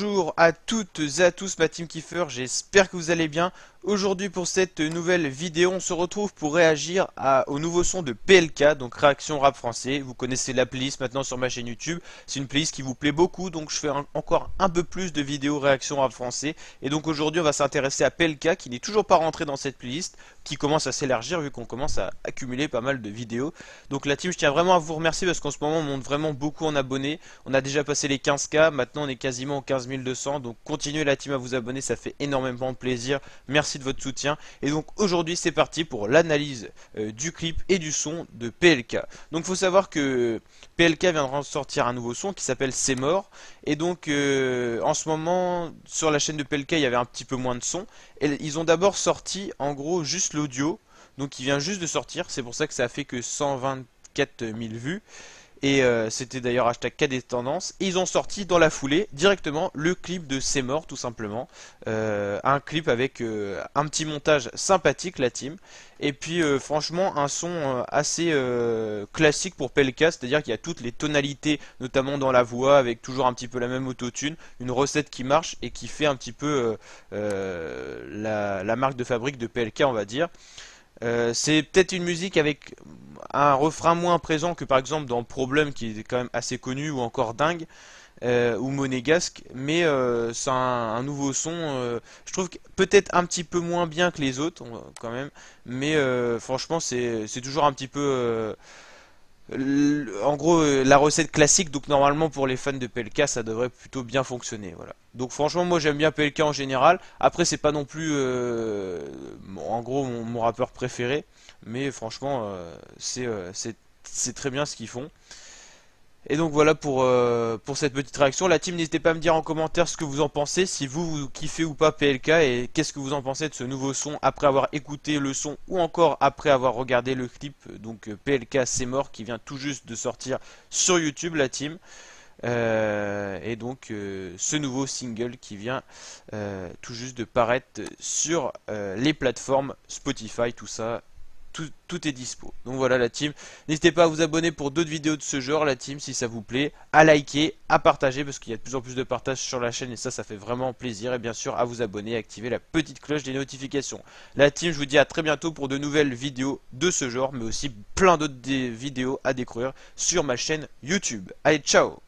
Bonjour à toutes et à tous ma team kiffer, j'espère que vous allez bien. Aujourd'hui pour cette nouvelle vidéo, on se retrouve pour réagir à, au nouveau son de PLK, donc réaction rap français. Vous connaissez la playlist maintenant sur ma chaîne YouTube, c'est une playlist qui vous plaît beaucoup, donc je fais encore un peu plus de vidéos réaction rap français. Et donc aujourd'hui on va s'intéresser à PLK qui n'est toujours pas rentré dans cette playlist, qui commence à s'élargir vu qu'on commence à accumuler pas mal de vidéos. Donc la team, je tiens vraiment à vous remercier parce qu'en ce moment on monte vraiment beaucoup en abonnés. On a déjà passé les 15K, maintenant on est quasiment aux 15200 donc continuez la team à vous abonner, ça fait énormément de plaisir. Merci de votre soutien. Et donc aujourd'hui c'est parti pour l'analyse euh, du clip et du son de PLK. Donc faut savoir que PLK viendra de sortir un nouveau son qui s'appelle C'est mort. Et donc euh, en ce moment sur la chaîne de PLK il y avait un petit peu moins de son. Et ils ont d'abord sorti en gros juste l'audio. Donc il vient juste de sortir, c'est pour ça que ça a fait que 124 000 vues. Et euh, c'était d'ailleurs hashtag KD Tendance. Et ils ont sorti dans la foulée directement le clip de C'est mort, tout simplement. Euh, un clip avec euh, un petit montage sympathique, la team. Et puis, franchement, un son assez classique pour Pelka, c'est-à-dire qu'il y a toutes les tonalités, notamment dans la voix, avec toujours un petit peu la même autotune. Une recette qui marche et qui fait un petit peu la, marque de fabrique de PLK, on va dire. c'est peut-être une musique avec un refrain moins présent que par exemple dans Problème qui est quand même assez connu ou encore Dingue euh, ou Monégasque, mais euh, c'est un, nouveau son. Euh, je trouve peut-être un petit peu moins bien que les autres quand même, mais franchement c'est toujours un petit peu en gros la recette classique donc normalement pour les fans de PLK ça devrait plutôt bien fonctionner voilà donc franchement moi j'aime bien PLK en général après c'est pas non plus en gros mon, rappeur préféré, mais franchement euh, euh, c'est c'est très bien ce qu'ils font. Et donc voilà pour, euh, pour cette petite réaction. La team, n'hésitez pas à me dire en commentaire ce que vous en pensez, si vous, vous kiffez ou pas PLK et qu'est-ce que vous en pensez de ce nouveau son après avoir écouté le son ou encore après avoir regardé le clip. Donc PLK c'est mort qui vient tout juste de sortir sur YouTube la team. Euh, et donc euh, ce nouveau single qui vient euh, tout juste de paraître sur les plateformes Spotify, tout ça tout, tout, est dispo. Donc voilà la team. N'hésitez pas à vous abonner pour d'autres vidéos de ce genre, la team, si ça vous plaît. À liker, à partager, parce qu'il y a de plus en plus de partages sur la chaîne et ça, ça fait vraiment plaisir. Et bien sûr, à vous abonner, à activer la petite cloche des notifications. La team, je vous dis à très bientôt pour de nouvelles vidéos de ce genre, mais aussi plein d'autres vidéos à découvrir sur ma chaîne YouTube. Allez, ciao